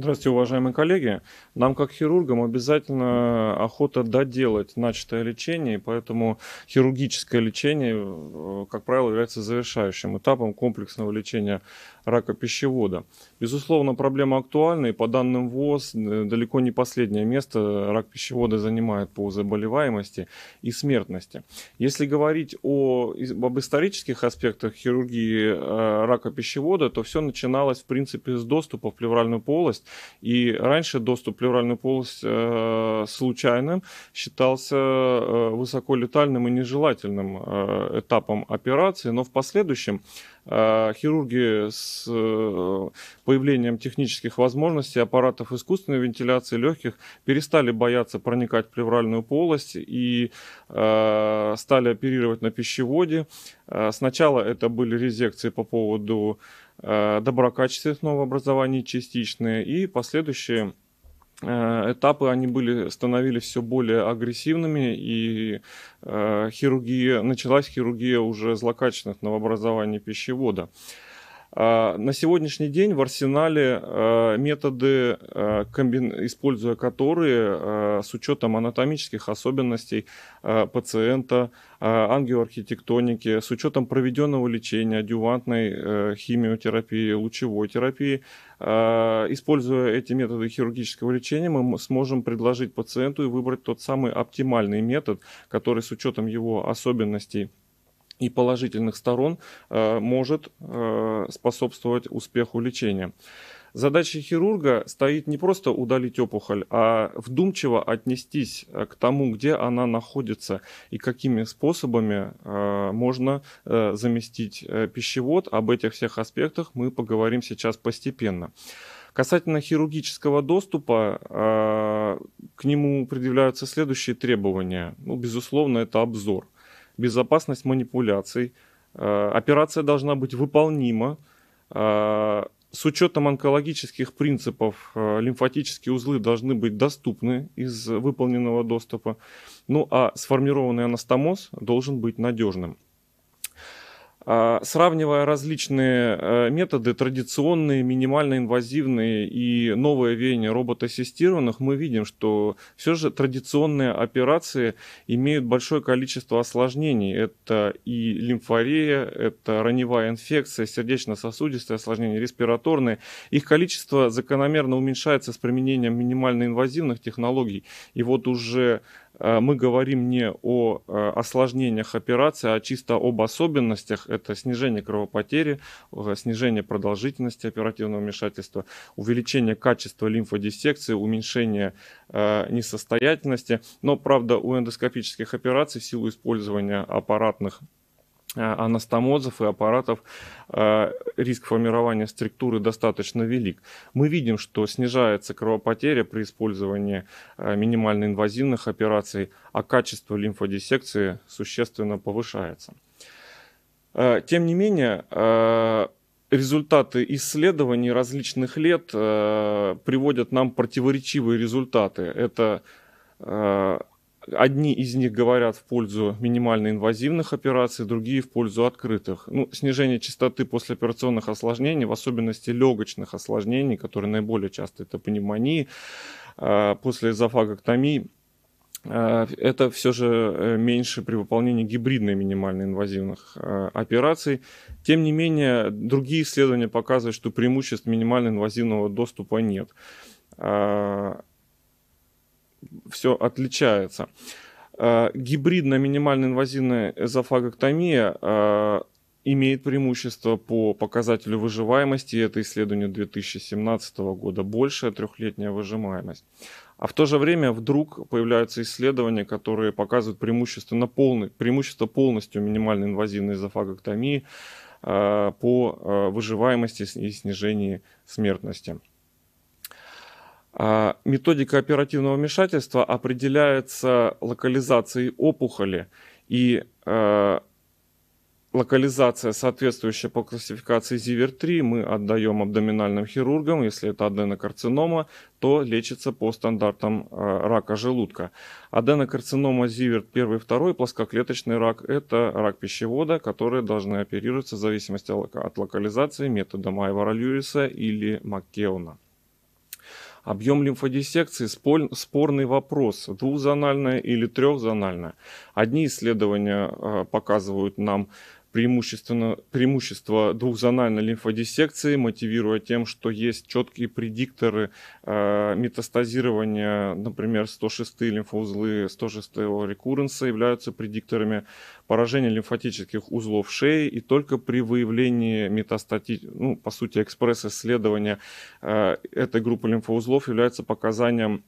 Здравствуйте, уважаемые коллеги. Нам, как хирургам, обязательно охота доделать начатое лечение, и поэтому хирургическое лечение, э, как правило, является завершающим этапом комплексного лечения рака пищевода. Безусловно, проблема актуальна, и по данным ВОЗ э, далеко не последнее место рак пищевода занимает по заболеваемости и смертности. Если говорить о, об исторических аспектах хирургии э, рака пищевода, то все начиналось, в принципе, с доступа в плевральную полость, и раньше доступ в плюральную полость э, случайным считался э, высоко летальным и нежелательным э, этапом операции, но в последующем э, хирурги с э, появлением технических возможностей аппаратов искусственной вентиляции легких перестали бояться проникать в плевральную полость и э, стали оперировать на пищеводе. Сначала это были резекции по поводу Э, доброкачественных новообразований частичные и последующие э, этапы они были становились все более агрессивными и э, хирургия началась хирургия уже злокачественных новообразований пищевода. А, на сегодняшний день в арсенале а, методы, а, используя которые с учетом анатомических особенностей пациента, ангиоархитектоники, с учетом проведенного лечения, адювантной э, химиотерапии, лучевой терапии, используя эти методы хирургического лечения, мы сможем предложить пациенту и выбрать тот самый оптимальный метод, который с учетом его особенностей и положительных сторон э, может э, способствовать успеху лечения. Задача хирурга стоит не просто удалить опухоль, а вдумчиво отнестись э, к тому, где она находится и какими способами можно заместить пищевод. Об этих всех аспектах мы поговорим сейчас постепенно. Касательно хирургического доступа, к нему предъявляются следующие требования. Ну, безусловно, это обзор безопасность манипуляций. Э, операция должна быть выполнима. Э, с учетом онкологических принципов э, лимфатические узлы должны быть доступны из выполненного доступа. Ну а сформированный анастомоз должен быть надежным. А, сравнивая различные э, методы, традиционные, минимально инвазивные и новое веяние роботоассистированных, мы видим, что все же традиционные операции имеют большое количество осложнений. Это и лимфорея, это раневая инфекция, сердечно-сосудистые осложнения, респираторные. Их количество закономерно уменьшается с применением минимально инвазивных технологий. И вот уже Э, мы говорим не о э, осложнениях операции, а чисто об особенностях. Это снижение кровопотери, э, снижение продолжительности оперативного вмешательства, увеличение качества лимфодиссекции, уменьшение несостоятельности. Но, правда, у эндоскопических операций в силу использования аппаратных Э, анастомозов и аппаратов э, риск формирования структуры достаточно велик. Мы видим, что снижается кровопотеря при использовании э, минимально инвазивных операций, а качество лимфодиссекции существенно повышается. Тем не менее, результаты исследований различных лет приводят нам противоречивые результаты. Это Одни из них говорят в пользу минимально-инвазивных операций, другие в пользу открытых. Ну, снижение частоты послеоперационных осложнений, в особенности легочных осложнений, которые наиболее часто это пневмонии, а, после эзофагоктомии, а, это все же э, меньше при выполнении гибридной минимально инвазивных а, операций. Тем не менее, другие исследования показывают, что преимуществ минимально инвазивного доступа нет все отличается. Э, Гибридная минимально инвазивная эзофагоктомия э, имеет преимущество по показателю выживаемости. Это исследование 2017 года. Большая трехлетняя выжимаемость. А в то же время вдруг появляются исследования, которые показывают преимущество, на полный, преимущество полностью минимальной инвазивной эзофагоктомии э, по выживаемости и снижении смертности. А, методика оперативного вмешательства определяется локализацией опухоли и а, локализация, соответствующая по классификации ЗИВЕР-3, мы отдаем абдоминальным хирургам. Если это аденокарцинома, то лечится по стандартам а, рака желудка. Аденокарцинома ЗИВЕР 1 2, плоскоклеточный рак, это рак пищевода, которые должны оперироваться в зависимости от локализации методом Айвара Льюиса или Маккеона. Объем лимфодиссекции – спорный вопрос, двухзональная или трехзональная. Одни исследования э, показывают нам преимущественно, преимущество двухзональной лимфодиссекции, мотивируя тем, что есть четкие предикторы э, метастазирования, например, 106 лимфоузлы 106 го рекуренса являются предикторами поражения лимфатических узлов шеи, и только при выявлении метастати, ну, по сути, экспресс-исследования э, этой группы лимфоузлов является показанием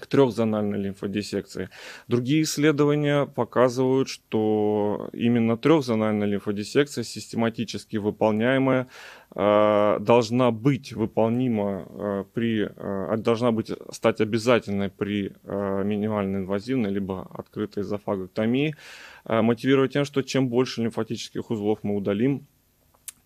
к трехзональной лимфодисекции. Другие исследования показывают, что именно трехзональная лимфодисекция, систематически выполняемая, э, должна быть выполнима э, при, э, должна быть, стать обязательной при минимально инвазивной либо открытой эзофагоктомии, мотивируя тем, что чем больше лимфатических узлов мы удалим,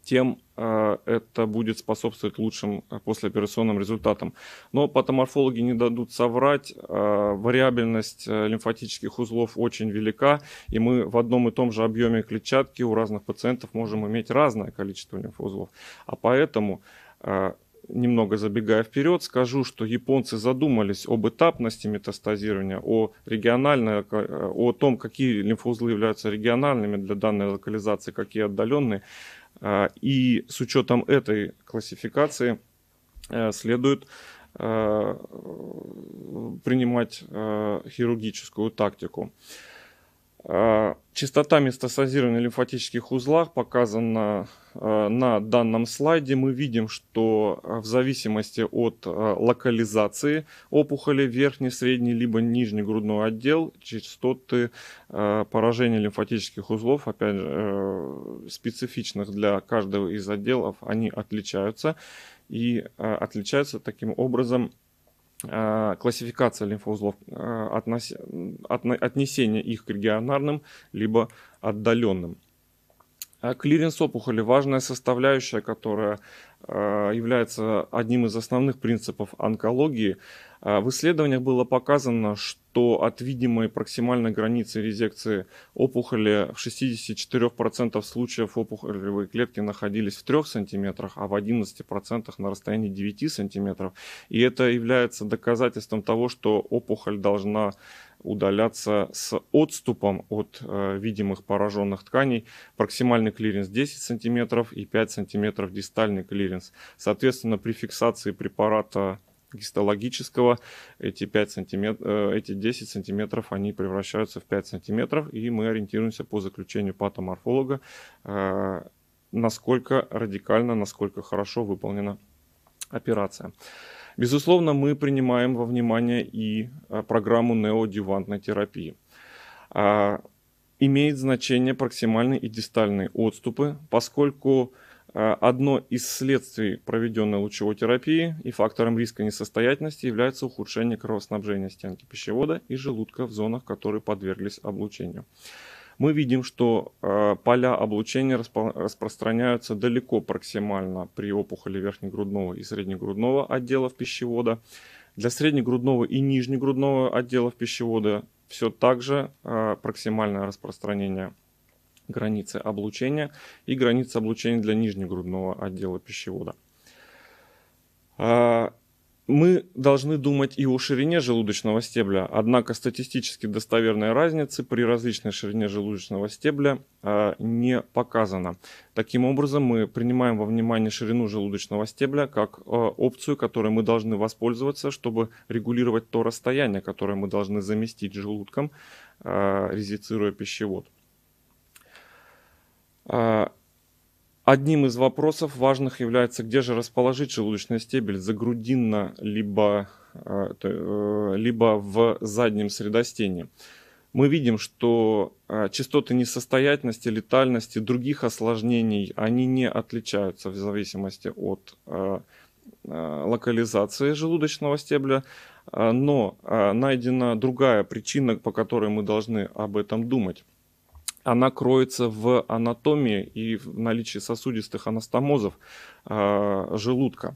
тем э, это будет способствовать лучшим э, послеоперационным результатам. Но патоморфологи не дадут соврать, э, вариабельность лимфатических узлов очень велика, и мы в одном и том же объеме клетчатки у разных пациентов можем иметь разное количество лимфоузлов. А поэтому немного забегая вперед, скажу, что японцы задумались об этапности метастазирования, о, региональной, о том, какие лимфоузлы являются региональными для данной локализации, какие отдаленные. А, и с учетом этой классификации э, следует э, принимать э, хирургическую тактику. А, частота метастазирования лимфатических узлах показана а, на данном слайде. Мы видим, что а, в зависимости от локализации опухоли верхний, средний либо нижний грудной отдел, частоты поражения лимфатических узлов, опять же, э, специфичных для каждого из отделов, они отличаются. И отличаются таким образом Э, классификация лимфоузлов, э, отнесение их к регионарным либо отдаленным. А клиренс опухоли – важная составляющая, которая э, является одним из основных принципов онкологии. А в исследованиях было показано, что от видимой проксимальной границы резекции опухоли в 64% случаев опухолевые клетки находились в 3 см, а в 11% на расстоянии 9 см. И это является доказательством того, что опухоль должна удаляться с отступом от э, видимых пораженных тканей. Проксимальный клиренс 10 см и 5 см дистальный клиренс. Соответственно, при фиксации препарата гистологического эти, 5 сантимет... Э, эти 10 сантиметров они превращаются в 5 сантиметров, и мы ориентируемся по заключению патоморфолога, э, насколько радикально, насколько хорошо выполнена операция. Безусловно, мы принимаем во внимание и а, программу неодювантной терапии. А, имеет значение проксимальные и дистальные отступы, поскольку а, Одно из следствий проведенной лучевой терапии и фактором риска несостоятельности является ухудшение кровоснабжения стенки пищевода и желудка в зонах, которые подверглись облучению мы видим, что э, поля облучения распро- распространяются далеко проксимально при опухоли верхнегрудного и среднегрудного отделов пищевода. Для среднегрудного и нижнегрудного отделов пищевода все так же э, проксимальное распространение границы облучения и границы облучения для нижнегрудного отдела пищевода. Э, мы должны думать и о ширине желудочного стебля, однако статистически достоверной разницы при различной ширине желудочного стебля э, не показано. Таким образом, мы принимаем во внимание ширину желудочного стебля как э, опцию, которой мы должны воспользоваться, чтобы регулировать то расстояние, которое мы должны заместить желудком, э, резицируя пищевод. Одним из вопросов важных является, где же расположить желудочный стебель загрудинно, либо, э, э, либо в заднем средостении. Мы видим, что э, частоты несостоятельности, летальности, других осложнений, они не отличаются в зависимости от локализации желудочного стебля, но найдена другая причина, по которой мы должны об этом думать она кроется в анатомии и в наличии сосудистых анастомозов э, желудка.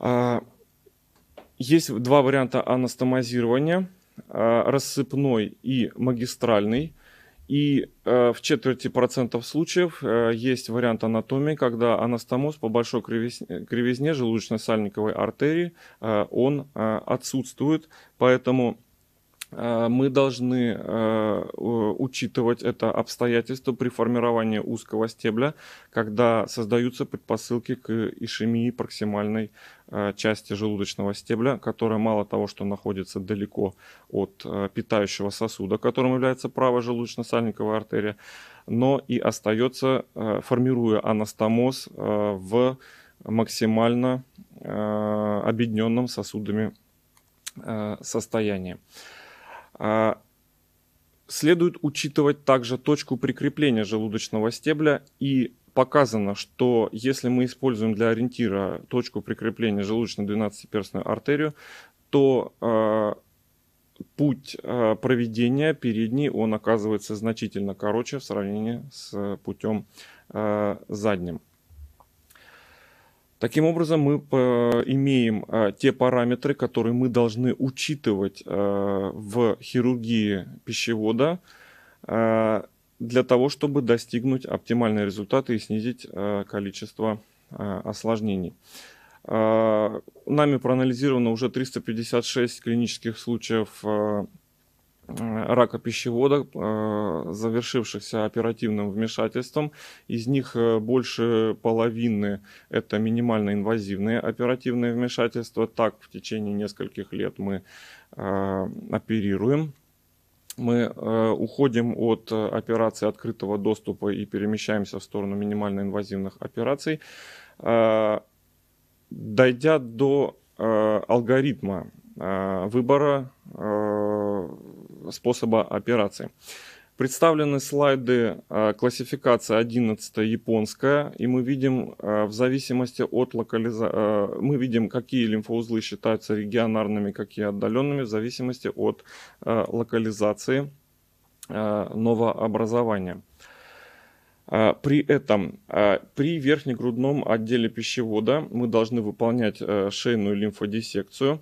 Э, есть два варианта анастомозирования, э, рассыпной и магистральный. И э, в четверти процентов случаев э, есть вариант анатомии, когда анастомоз по большой кривизне, кривизне желудочно-сальниковой артерии, э, он э, отсутствует. Поэтому Э, мы должны э, учитывать это обстоятельство при формировании узкого стебля, когда создаются предпосылки к ишемии проксимальной э, части желудочного стебля, которая мало того, что находится далеко от питающего сосуда, которым является правая желудочно-сальниковая артерия, но и остается, формируя анастомоз в максимально объединенном сосудами состоянии. А, следует учитывать также точку прикрепления желудочного стебля и показано, что если мы используем для ориентира точку прикрепления желудочно 12 артерию, то э, путь э, проведения передний, он оказывается значительно короче в сравнении с путем э, задним. Таким образом, мы э, имеем э, те параметры, которые мы должны учитывать э, в хирургии пищевода для того, чтобы достигнуть оптимальные результаты и снизить количество осложнений. Нами проанализировано уже 356 клинических случаев Э, рака пищевода, э, завершившихся оперативным вмешательством. Из них э, больше половины – это минимально инвазивные оперативные вмешательства. Так, в течение нескольких лет мы оперируем мы уходим от операции открытого доступа и перемещаемся в сторону минимально инвазивных операций, дойдя до алгоритма выбора способа операции. Представлены слайды а, классификация 11 японская, и мы видим а, в зависимости от локализа... А, мы видим, какие лимфоузлы считаются регионарными, какие отдаленными, в зависимости от локализации новообразования. При этом при верхнегрудном отделе пищевода мы должны выполнять шейную лимфодиссекцию.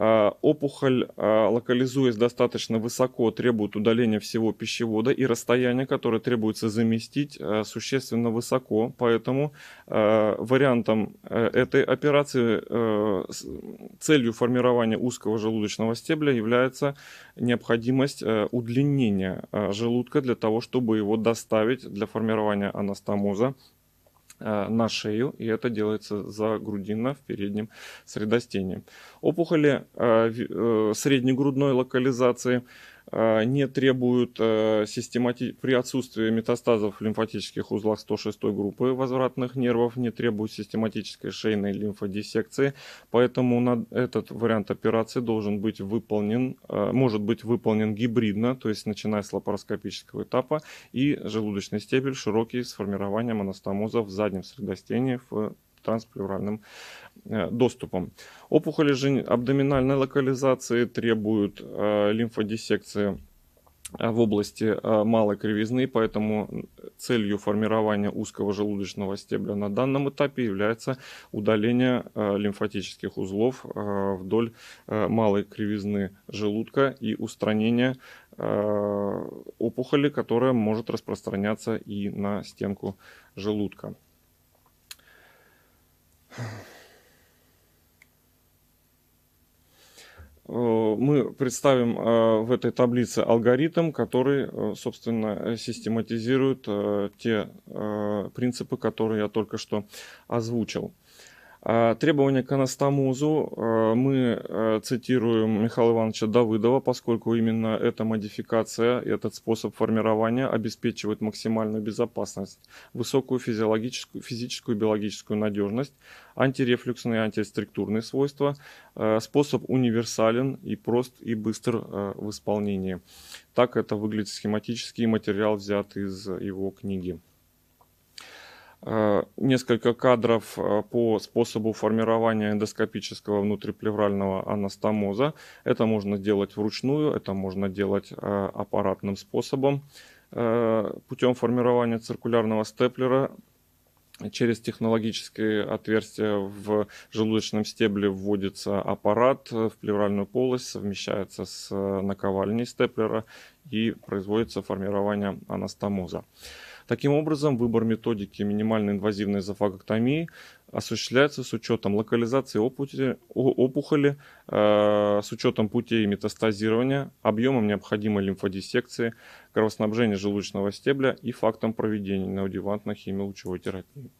А, опухоль, а, локализуясь достаточно высоко, требует удаления всего пищевода, и расстояние, которое требуется заместить, а, существенно высоко. Поэтому вариантом э, этой операции э, целью формирования узкого желудочного стебля является необходимость э, удлинения желудка для того, чтобы его доставить для формирования анастомоза Э, на шею, и это делается за грудина в переднем средостении. Опухоли э, э, среднегрудной локализации – Э, не требуют э, системати... при отсутствии метастазов в лимфатических узлах 106 группы возвратных нервов, не требуют систематической шейной лимфодиссекции, поэтому на этот вариант операции должен быть выполнен, э, может быть выполнен гибридно, то есть начиная с лапароскопического этапа и желудочный стебель широкий с формированием анастомоза в заднем средостении в штанс э, доступом. Опухоли же абдоминальной локализации требуют э, лимфодиссекции э, в области малой кривизны, поэтому целью формирования узкого желудочного стебля на данном этапе является удаление лимфатических узлов вдоль малой кривизны желудка и устранение опухоли, которая может распространяться и на стенку желудка. Э, мы представим э, в этой таблице алгоритм, который, э, собственно, систематизирует те принципы, которые я только что озвучил. А, требования к анастомозу а, мы а, цитируем Михаила Ивановича Давыдова, поскольку именно эта модификация, этот способ формирования обеспечивает максимальную безопасность, высокую физиологическую, физическую и биологическую надежность, антирефлюксные и антиструктурные свойства. Способ универсален и прост и быстр в исполнении. Так это выглядит схематический материал взят из его книги. Э, несколько кадров э, по способу формирования эндоскопического внутриплеврального анастомоза. Это можно делать вручную, это можно делать э, аппаратным способом путем формирования циркулярного степлера через технологические отверстия в желудочном стебле вводится аппарат в плевральную полость, совмещается с наковальней степлера и производится формирование анастомоза. Таким образом, выбор методики минимальной инвазивной эзофагоктомии осуществляется с учетом локализации опухоли, опухоли э, с учетом путей метастазирования, объемом необходимой лимфодиссекции, кровоснабжения желудочного стебля и фактом проведения неодевантной химиолучевой терапии.